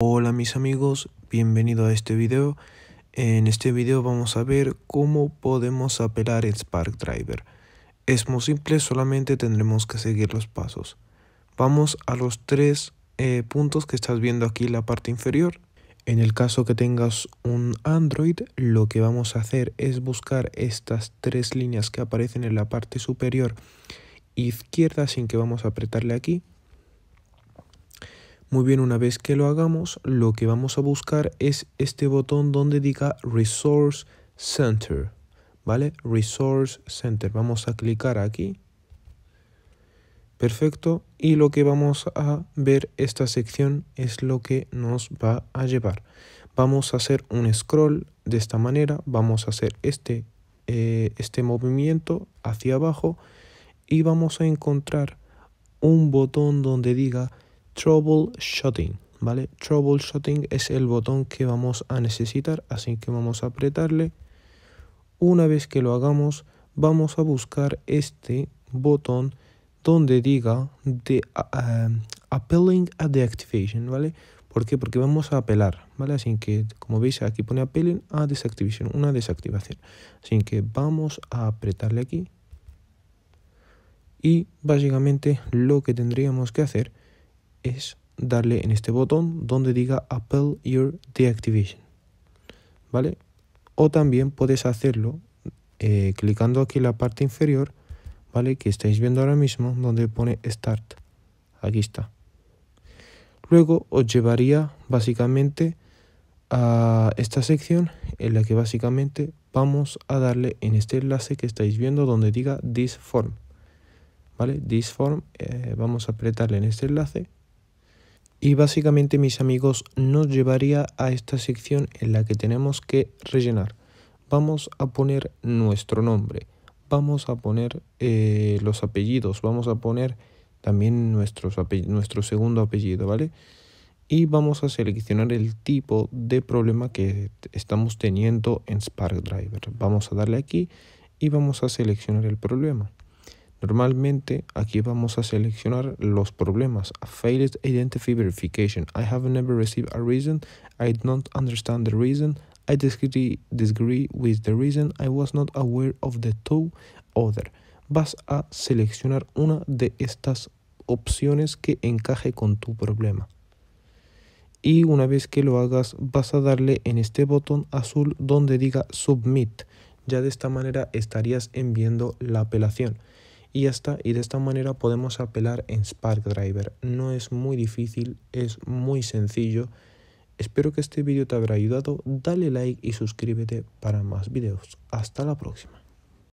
Hola mis amigos, bienvenido a este video. En este video vamos a ver cómo podemos apelar el Spark Driver. Es muy simple, solamente tendremos que seguir los pasos. Vamos a los tres eh, puntos que estás viendo aquí en la parte inferior. En el caso que tengas un Android, lo que vamos a hacer es buscar estas tres líneas que aparecen en la parte superior izquierda sin que vamos a apretarle aquí muy bien, una vez que lo hagamos, lo que vamos a buscar es este botón donde diga Resource Center, ¿vale? Resource Center. Vamos a clicar aquí. Perfecto. Y lo que vamos a ver esta sección es lo que nos va a llevar. Vamos a hacer un scroll de esta manera. Vamos a hacer este, eh, este movimiento hacia abajo y vamos a encontrar un botón donde diga Troubleshooting, ¿vale? Troubleshooting es el botón que vamos a necesitar, así que vamos a apretarle. Una vez que lo hagamos, vamos a buscar este botón donde diga de uh, eh, appealing a deactivation, ¿vale? ¿Por qué? Porque vamos a apelar, ¿vale? Así que, como veis, aquí pone appealing a deactivation una desactivación. Así que vamos a apretarle aquí. Y básicamente lo que tendríamos que hacer es darle en este botón donde diga Apple Your Deactivation. ¿Vale? O también puedes hacerlo eh, clicando aquí en la parte inferior, ¿vale? Que estáis viendo ahora mismo donde pone Start. Aquí está. Luego os llevaría básicamente a esta sección en la que básicamente vamos a darle en este enlace que estáis viendo donde diga This Form. ¿Vale? This Form, eh, vamos a apretarle en este enlace y básicamente mis amigos nos llevaría a esta sección en la que tenemos que rellenar. Vamos a poner nuestro nombre, vamos a poner eh, los apellidos, vamos a poner también nuestro segundo apellido, ¿vale? Y vamos a seleccionar el tipo de problema que estamos teniendo en Spark Driver. Vamos a darle aquí y vamos a seleccionar el problema. Normalmente aquí vamos a seleccionar los problemas. failed identity verification. I have never received a reason. I don't understand the reason. I disagree, disagree with the reason. I was not aware of the two other. Vas a seleccionar una de estas opciones que encaje con tu problema. Y una vez que lo hagas vas a darle en este botón azul donde diga submit. Ya de esta manera estarías enviando la apelación. Y, está. y de esta manera podemos apelar en Spark Driver. No es muy difícil, es muy sencillo. Espero que este vídeo te habrá ayudado. Dale like y suscríbete para más vídeos. Hasta la próxima.